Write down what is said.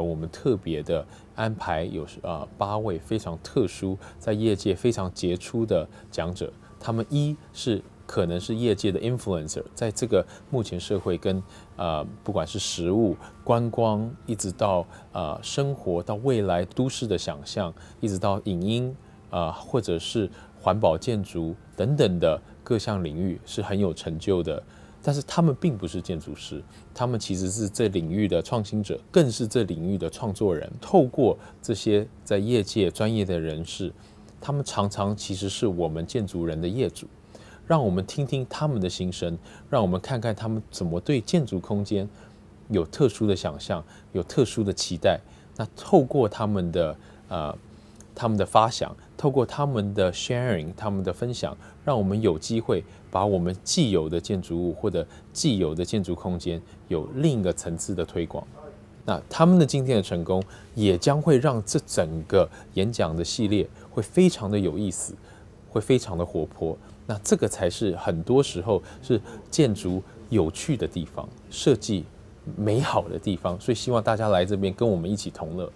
我们特别的安排有啊八位非常特殊，在业界非常杰出的讲者，他们一是可能是业界的 influencer，在这个目前社会跟啊不管是食物、观光，一直到啊生活到未来都市的想象，一直到影音啊或者是环保建筑等等的各项领域，是很有成就的。但是他们并不是建筑师，他们其实是这领域的创新者，更是这领域的创作人。透过这些在业界专业的人士，他们常常其实是我们建筑人的业主。让我们听听他们的心声，让我们看看他们怎么对建筑空间有特殊的想象，有特殊的期待。那透过他们的呃。他们的发想，透过他们的 sharing，他们的分享，让我们有机会把我们既有的建筑物或者既有的建筑空间有另一个层次的推广。那他们的今天的成功，也将会让这整个演讲的系列会非常的有意思，会非常的活泼。那这个才是很多时候是建筑有趣的地方，设计美好的地方。所以希望大家来这边跟我们一起同乐。